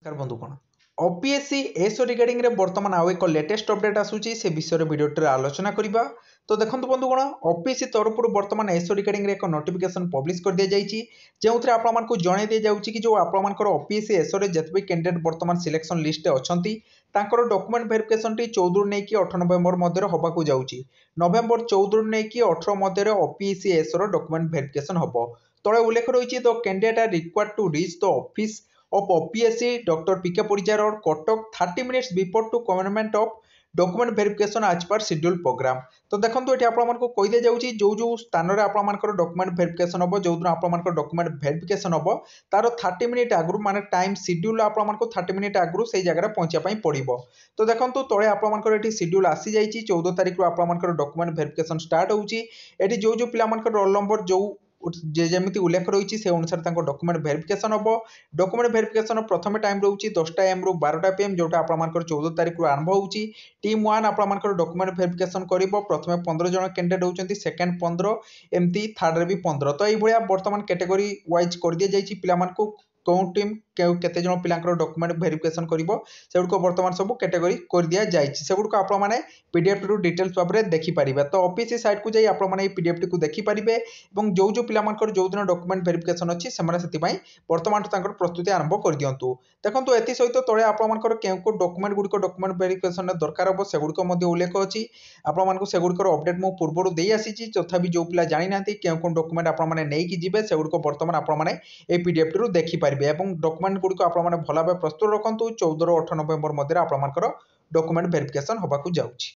ନମସ୍କାର ବନ୍ଧୁଗଣ OPSC SO ରିଗାର୍ଡ଼ିଂରେ ବର୍ତ୍ତମାନ ଆଉ ଏକ ଲେଟେଷ୍ଟ ଅପଡ଼େଟ୍ ଆସୁଛି ସେ ବିଷୟରେ ଭିଡ଼ିଓଟିରେ ଆଲୋଚନା କରିବା ତ ଦେଖନ୍ତୁ ବନ୍ଧୁଗଣ ଓପିଏସ୍ସି ତରଫରୁ ବର୍ତ୍ତମାନ ଏସ୍ଓ ରିଗାର୍ଡ଼ିଂରେ ଏକ ନୋଟିଫିକେସନ୍ ପବ୍ଲିଶ କରିଦିଆଯାଇଛି ଯେଉଁଥିରେ ଆପଣମାନଙ୍କୁ ଜଣାଇ ଦିଆଯାଉଛି କି ଯେଉଁ ଆପଣମାନଙ୍କର ଓପିଏସ୍ସି ଏସ୍ଓରେ ଯେତେବି କ୍ୟାଣ୍ଡିଡେଟ୍ ବର୍ତ୍ତମାନ ସିଲେକ୍ସନ୍ ଲିଷ୍ଟରେ ଅଛନ୍ତି ତାଙ୍କର ଡକୁମେଣ୍ଟ ଭେରିଫିକେସନ୍ଟି ଚଉଦରୁ ନେଇକି ଅଠର ନଭେମ୍ବର ମଧ୍ୟରେ ହେବାକୁ ଯାଉଛି ନଭେମ୍ବର ଚଉଦରୁ ନେଇକି ଅଠର ମଧ୍ୟରେ ଓପିଏସ୍ସି ଏସ୍ଓର ଡକୁମେଣ୍ଟ ଭେରିଫିକେସନ୍ ହେବ ତଳେ ଉଲ୍ଲେଖ ରହିଛି the candidate are required to reach the office of OPSC, Dr. PK Purija Road, Kotok, 30 minutes before to commencement of document verification as per সিড্যুল programme তো দেখন্তু এটি আপনার কই দিয়ে যাচ্ছি যে যে স্থানরে আপনার ডকুমেন্ট ভেরিফিকেসন হব যেদিন আপনার ডকুমেন্ট ভেরিফিকেসন হব তার থার্টি মিনিট আগর মানে টাইম সিড্যুল আপনার থার্টি মিনিট আগর সেই জায়গায় পৌঁছাপি পড়ব তো দেখন্তু তলে আপনার এটি সিড্যুল আসি যাই চৌদ তারিখর আপনার ডকুমেন্ট ভেরিফিকেসন স্টার্ট হচ্ছে এটি যে যে পিলা রোল নম্বর যে যে যেমি উল্লেখ রয়েছে সে অনুসারে তাঁর ডকুমেন্ট ভেরিফিকেসন হব ডকুমেন্ট ভেরিফিকেসন প্রথমে টাইম রয়েছে দশটা এম রু বারোটা পিএম যেটা আপনার চৌদ তারিখ আরম্ভ হচ্ছে টিম ওয়ান আপনার ডকুমেন্ট ভেরিফিকেসন করব প্রথমে পনেরো জন ক্যান্ডিডেট হচ্ছেন সেকেন্ড পনেরো এমতি থার্ডরে বি পনেরো তো এইভাবে বর্তমান ক্যাটেগোরি ওয়াইজ করে দিয়ে যাই পিলা କେଉଁ ଟିମ୍ କେତେ ଜଣ ପିଲାଙ୍କର ଡକୁମେଣ୍ଟ ଭେରିଫିକେସନ୍ କରିବ ସେଗୁଡ଼ିକ ବର୍ତ୍ତମାନ ସବୁ କାଟେଗୋରୀ କରିଦିଆଯାଇଛି ସେଗୁଡ଼ିକ ଆପଣମାନେ ପି ଡି ଏଫ୍ରୁ ଡିଟେଲ୍ସ ଭାବରେ ଦେଖିପାରିବେ ତ ଅଫିସ୍ ସାଇଟ୍କୁ ଯାଇ ଆପଣମାନେ ଏହି ପି ଡି ଏଫ୍ଟିକୁ ଦେଖିପାରିବେ ଏବଂ ଯେଉଁ ଯେଉଁ ପିଲାମାନଙ୍କର ଯେଉଁଦିନ ଡକୁମେଣ୍ଟ ଭେରିଫିକେସନ୍ ଅଛି ସେମାନେ ସେଥିପାଇଁ ବର୍ତ୍ତମାନଠୁ ତାଙ୍କର ପ୍ରସ୍ତୁତି ଆରମ୍ଭ କରିଦିଅନ୍ତୁ ଦେଖନ୍ତୁ ଏଥିସହିତ ତଳେ ଆପଣମାନଙ୍କର କେଉଁ କେଉଁ ଡକୁମେଣ୍ଟ ଗୁଡ଼ିକ ଡକୁମେଣ୍ଟ ଭେରିଫିକେସନ୍ରେ ଦରକାର ହେବ ସେଗୁଡ଼ିକ ମଧ୍ୟ ଉଲ୍ଲେଖ ଅଛି ଆପଣମାନଙ୍କୁ ସେଗୁଡ଼ିକର ଅପଡ଼େଟ୍ ମୁଁ ପୂର୍ବରୁ ଦେଇ ଆସିଛି ତଥାପି ଯେଉଁ ପିଲା ଜାଣିନାହାନ୍ତି କେଉଁ କେଉଁ ଡକୁମେଣ୍ଟ ଆପଣମାନେ ନେଇକି ଯିବେ ସେଗୁଡ଼ିକ ବର୍ତ୍ତମାନ ଆପଣମାନେ ଏହି ପି ଡି ଏଫ୍ଟିରୁ ଦେଖିପାରିବେ ନେବେ ଏବଂ ଡକୁମେଣ୍ଟ ଗୁଡ଼ିକ ଆପଣମାନେ ଭଲ ଭାବେ ପ୍ରସ୍ତୁତ ରଖନ୍ତୁ ଚଉଦରୁ ଅଠର ନଭେମ୍ବର ମଧ୍ୟରେ ଆପଣମାନଙ୍କର ଡକୁମେଣ୍ଟ ଭେରିଫିକେସନ୍ ହେବାକୁ ଯାଉଛି